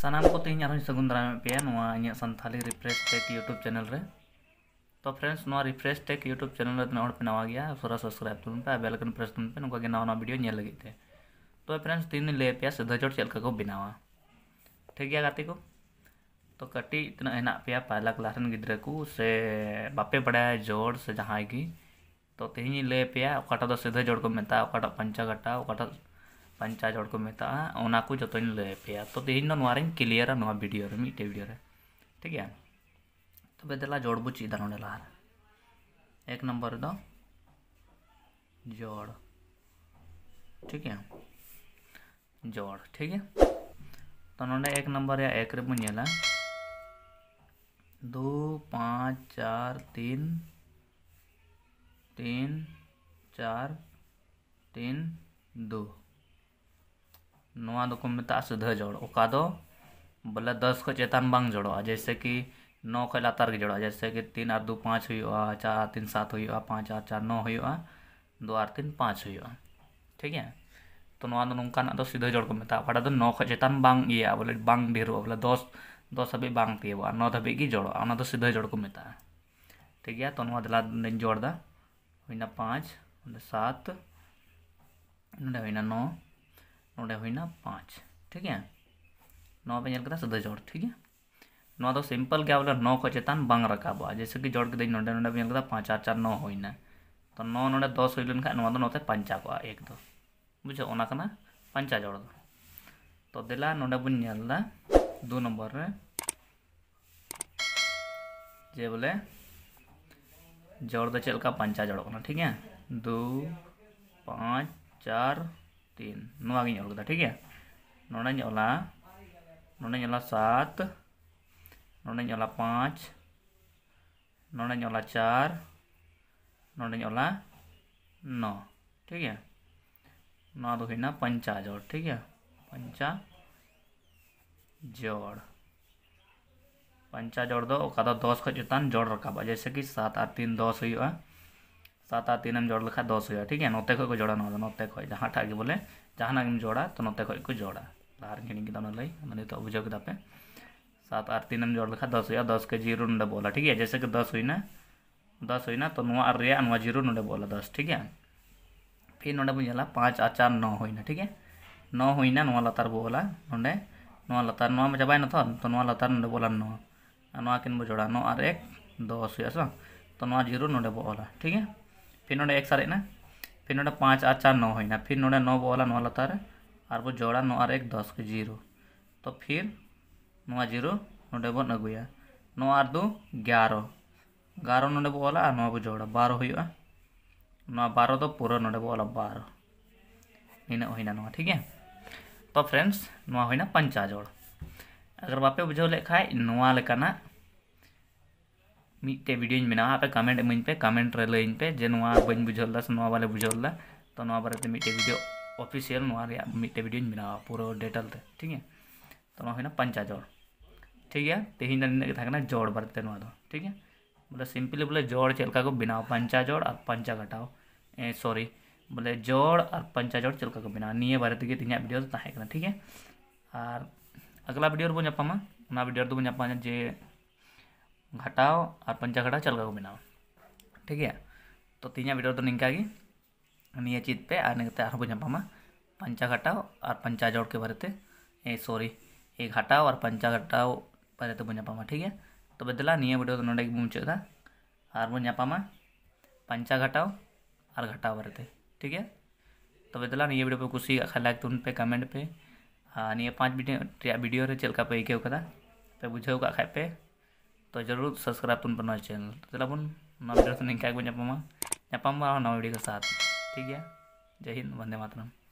सामान को ᱛᱮᱦᱮᱧ ᱟᱨᱦᱚᱸᱧ ᱥᱟᱹᱜᱩᱱ ᱫᱟᱨᱟᱢᱮᱫ ᱯᱮᱭᱟ ᱱᱚᱣᱟ ᱤᱧᱟᱹᱜ ᱥᱟᱱᱛᱷᱟᱞᱤ ᱨᱤᱯᱷᱨᱮᱥ ᱴᱮᱠ ᱤᱭᱩᱴᱩᱵᱽ तो फ्रेंड्स ना रिफ्रेश टेक यूट्यूब चैनल तना पे नवा गया सोरा सब्सक्राइब तुम पे बेलकन प्रेस तुम पे ना नवा वीडियो लगे तो फ्रेंड्स तीन दिन पे सीधा चोट चलका को बनावा ठीक है गाते को तो कटी इतना हे पे पहला क्लास गिद्रा को से बापे बड़ा जोड़ से जहाँ की तो तेहन लेपे तो सीधा जोड़ को मेता पंचा घाटा पंचा को कोता जो लैपे तो तेज क्लियर भिडियो मिट्टे भिडियो ठीक है तब तो जोड़ बो चा ना लहार एक नम्बर दो जोड़ ठीक है जोड़ ठीक है तो ना एक नम्बर या एक बो दो पाँच चार तीन तीन चार तीन दो नवा दो मेता सीधा जोड़ ओका दो बोले दस को चेतान बांग जोड़ा जैसे कि नौ को लातार के जोड़ा जैसे कि तीन और दो पाँच हो चार तीन सात हो पाँच और चार नौ हो दो और तीन पाँच हो ठीक है तो नवा नौकान दो तो सीधा जोड़ को मेता फाटा दो नौ को चेतान बांग ये बोले बांग ढेर बोले दस दस हबी बांग तीबा नौ हबी की जोड़ा ना तो सीधा जोड़ को मेता ठीक है तो ना दिला जड़दा होना पाँच सात हुई ना नौ नौटा हुई ना पाँच ठीक है नौ पे जल सुधा जोड़ ठीक है ना तो सिंपल क्या बोले नौ को चेतान बांग रखा जैसे कि जोड़ के दिन नोडे जल पाँच चार चार नौ होना तो नौ नोडे दस हो लेकिन नोते तो पांचा को एक दो बुझे ओना पंचा जोड़ दो तो दिला नोडे बन दो नंबर रे जे बोले जोड़ दो चलका पंचा जोड़ ठीक है दो पाँच चार तीन नवा ठीक ᱚᱞ ना ᱴᱷᱤᱠ सात ना अला पाँच ना अला चार ना अला हाँ। नौ ठीक है तो ना तो होना पंचा जोड़ ठीक है पंचा जोड़ पंचा जोड़ दो दस खान जड़ जोड़ रखा जैसे कि सात और तीन दस हुआ सात आठ तीन जोड़ लेखा दस हुआ ठीक है नते खुद जोड़ा ना नते खुद जहाँ ठाक बोले जहाँ जोड़ा तो नते खुद को जोड़ा लहार खेणी दाम लाई मैंने तो अभिजोग दापे सात आठ तीन जोड़ लेखा दस हुआ दस के जीरो नुडे बोला ठीक है जैसे कि दस हुई ना दस हुई ना तो ना जीरो नुडे बोला दस ठीक है फिर ना बुझेगा पाँच आ चार नौ हुई ना ठीक है नौ हुई ना ना लतार बोला नोडे ना तो, तो लतार ना में चाबाई नथन तो ना लतार नुडे बोला नौ ना किन बोड़ा नौ आर एक दस हुआ सो तो ना जीरो नुडे बोला ठीक है फिर ᱱᱚᱰᱮ ᱮᱠᱥ ᱥᱟᱨᱮᱡ फिर ᱯᱷᱤᱨ पाँच आठ चार नौ होना फिर ना नौ बोला नौ लतार और बो जोड़ा नौ और एक दस के जीरो तो फिर ना जीरो नोडे बन अगुया नौ और दो ग्यारह ग्यारह नोडे बो वाला नौ बो जोड़ा बारह हो बारो बारह तो पूरा नोडे बो बारह निना होना ठीक है तो फ्रेंड्स ना होना पंचा जोड़ अगर बापे बुझे लेखा नोआ मिट्टे वीडियो बना आप कमेंट इमें हाँ, पे कमेंट लाइन पे जे बन बुझेदा से ना बाले बुझेदा तो ना बारे मिट्टे भिडियो ऑफिशियल मिट्टे वीडियो बना पूरा डिटेल से ठीक है तो ना पंचा जड़ ठीक है तेहन थकना जड़ बारे ठीक है बोले सिंपली बोले जड़ चलका को बना पंचा जड़ और पंचा घटाओ सॉरी बोले जड़ और पंचा जड़ चलका को बना निये बारे तक तीन वीडियो तो तहकना ठीक है और अगला वीडियो बोपामा वीडियो जे घटाओ और पंचा घटाओ चलगा को बनाओ ठीक है तो तीन बिटर तो निका निये चीज पे और निकलते और जापामा पंचा घटाओ और पंचा जोड़ के बारे ए सॉरी ए घटाओ और पंचा घटाओ बारे बोपामा ठीक है तब दिला निये बिटर नोड़ मुझेदा और बोपामा पंचा घटाओ और घटाओ बारे ठीक है तब तो दिला निये बिटो पे कुछ खा लाइक तुन पे कमेंट पे निये पाँच बिटो वीडियो चलका पे आईकोदा पे बुझे खापे तो जरूर सब्सक्राइब पण बनवा चॅनल त्याला पण नवीन काय पण आपण आपण वीडियो के साथ ठीक है जय हिंद वंदे मातरम